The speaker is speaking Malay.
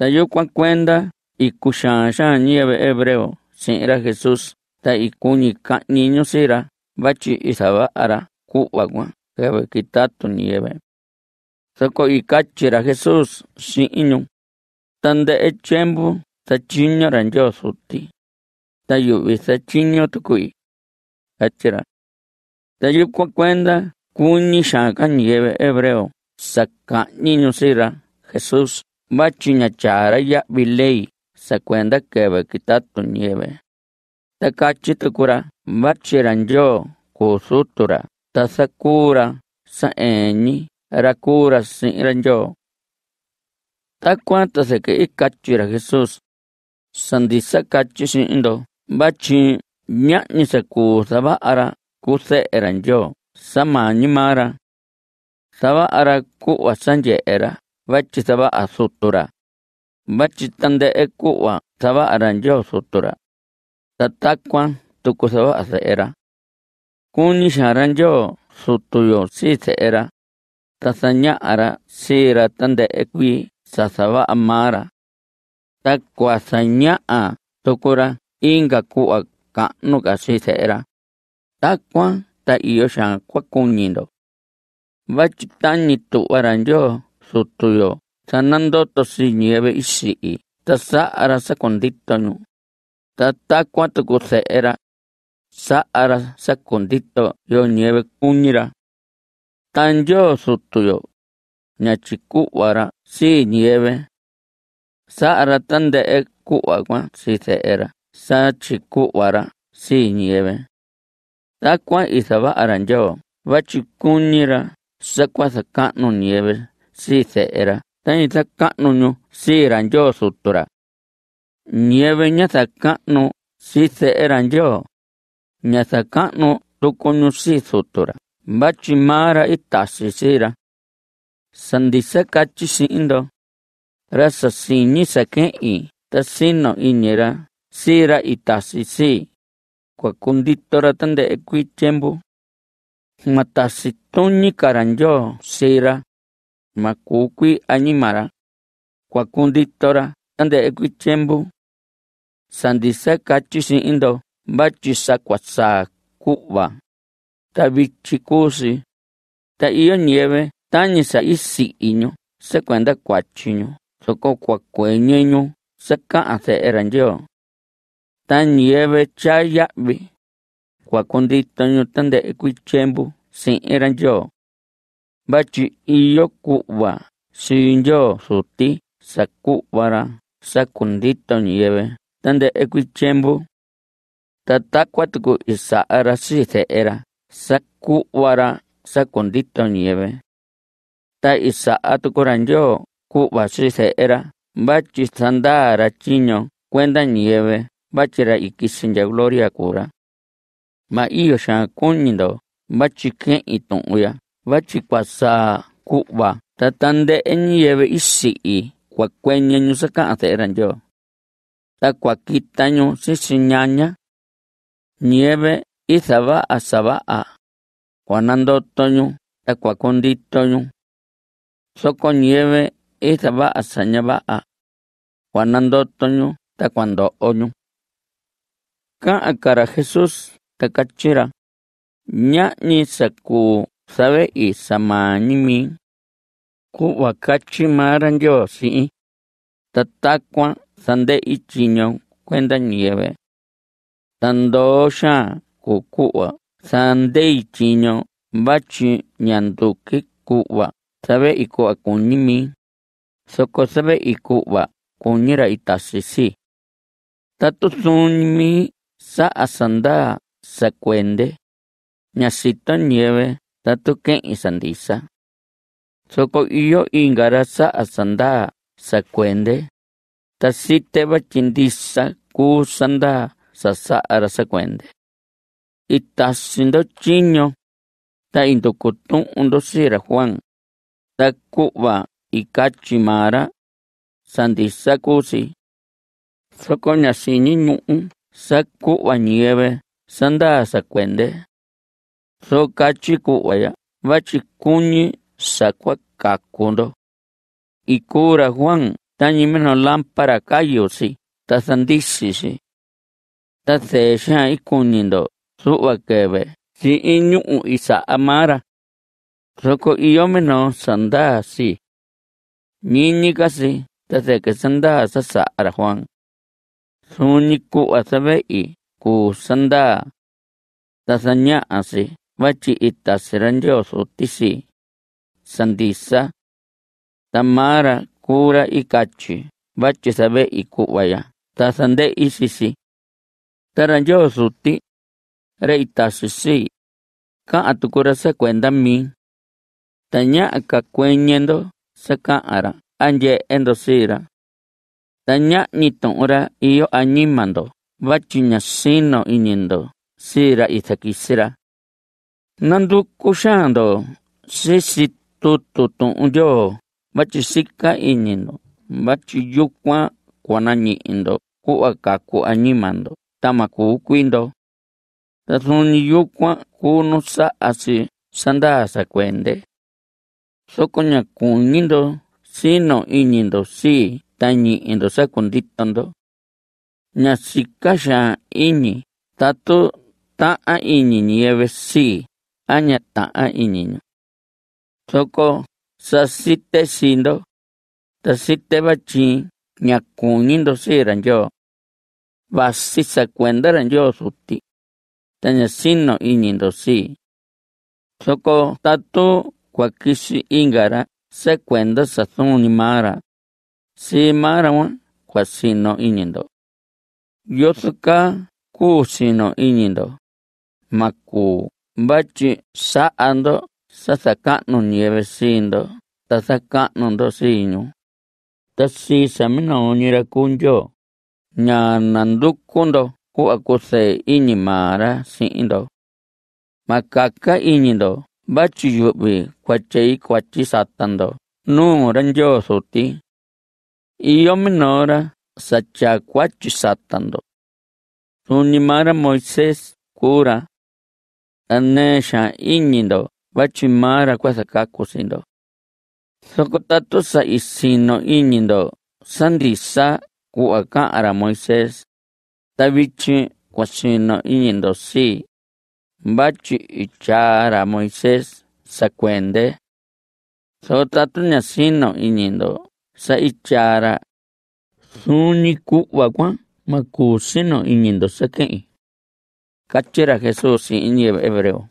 Ta cuenta y kushansha nieve hebreo, si era Jesús, ta y kunika niño sira, bachi y ARA kuwagua, kebe quitato nieve. Soko y Jesús, si iño, tan de echembu, ta chiño ranjo suti, ta tukui, cachira. Tayucuan cuenta, kuni shanka nieve hebreo, saca niño sira, Jesús, machinachara ya bilei se cuenta que ve quitato nieve. Te cachitucura, machiran yo, cusutura, tasakura, saeni, racura, sinran yo. Ta cuanta se que cachira Jesús, sandisa cachisindo, machin, ñani se cusaba ara, cuse eran yo, samani mara, saba ara cuasanje era. bachi saba asutura. Bachi tande ekuwa saba aranjo sutura. Tatakwa tuku saba asera. Kuni sharanjo sutuyo si seera. Tasanya ara sira tande ekwi sasaba amara. Takwa a tukura inga kuwa ka'nu si seera. Takwa ta iyo shan kwa kunindo. Bachi tani tu aranjo sutuyo sanando to si nieve isi i tasa ara sa kondito nyo tata kwato ko se era sa ara sa kondito yo nieve kunira tanjo sutuyo nya chiku wara si nieve sa ara tande e ku agua si se era sa chiku wara si nieve ta kwa isaba aranjo va chikunira sa kwa sa kanu nieve si se'era. Tani takkanu nyu si ranjo sutura. Nieve nya takkanu si se'era njo. Nya takkanu tukunyu si sutura. Bachi mara itasi sira. Sandisa kachi sindo. Rasa sinyi sake'i. Tasino inyera. Sira itasi si. Kwakundito ratande ekwi chembu. Matasi tunyi karanjo sira. Makukui añimará Kuakundítora tande'ekichembo sandisa kachisi indo bachisa kuasakuba tabichikusi ta ta iyo nieve tañisa isi iño se cuenta kuachiño soko kuakueñeño se ka'an se eranyo ta nieve cha ya'vi kuakunditoño tande'ekichembo sin eranyo bachi iyokuba sinyo soti sakubara sakundito nieve tande equichembo tatacuatuku isaara sise era sakubara sakundito nieve ta isaa ranjo kuba sise era bachi sandara chiño cuenta nieve bachira ikisinja gloria cura ma iyo shan kunindo bachi ken itunya bachikuasa ku'ba tatande'en yebe isi'i kuakueñañu eran yo ta si sisiñaña nieve y a juanando toño ta kuakonditoñu soko nieve y a Kwanando kuanandotoñu ta kuando'oñu ka'a kara Jesús takachira ni saku Sabe isamanimi kuwakachi maranyoshi tatakwa sande ichiño cuenta nieve tandosha kukuwa sande ichiño bachi ñanduki kuwa sabe ikuwa kunimi soko sabe ikuwa kunira itasisi tatusunimi sa asanda sacuende ñasito nieve Tatake isandisa. Soko iyo ingarasa asanda sakuende, tasitewa chindisa ku sanda arasa kwende. Itasindo chinyo, ta undo sira Juan, ta kuwa ikachimara sandisa kusi. soko ñasini ñu'un sakuwa nieve sanda kwende. So Socachikuaya machikuni sakwa y cura Juan si. lámpara y tasandisisi. Tasesha suwa kebe, Si iñu isa amara. Soko sanda si, Niñi kasi taseke sasa ara Juan. Suni asabe y ku sanda. tasanya así. Waci ita seranjo sutisi. Sandisa. Tamara kura ikachi. Waci sabe iku waya. Tasande isisi. Taranjo suti. Reita sisi. Ka atukura sekuenda mi. Tanya aka kuenyendo sekaara. Anje endosira. Tanya nitongura iyo animando. Wachinya sino inindo. Sira itakisira. nandu kuxando sisi tutu tuundyo vaci sika inindo vaci yukua kuananiindo kua ka kuañimando tama kuu kuindo tatuni yukua kunu saasi sanda sakuende soko ña kuñindo sino inindo si tañiindo sakunditondo ña sikaxa iñi tatu taꞌan iñi ñieve si hanya ta'a ininya. Soko sasite sindo, tasite bachi nya kunindo siran yo. Basi sa kuendaran yo suti. Tanya sino inindo si. Soko tatu kwakisi ingara se kuenda sa suni mara. Si mara wan kwasino inindo. Yosuka ku sino inindo. Maku bachi saando sasakano nieve sindo tasakano do siño tasi samino nira kunjo nya nandukundo ku akuse inimara sindo makaka inindo bachi yubi kwachei kwachi satando nu ranjo suti iyo minora sacha kwachi satando Unimara Moisés cura anexa iñido bachimara sokotatu sa isino iñindo sandisa ku aka ara moises tabichi kwasino iñindo si bachi ichara Moisés sakuende sotatuña sino iñindo sa ichara suni wakwa makusino iñindo sakei cachera Jesús y hebreo.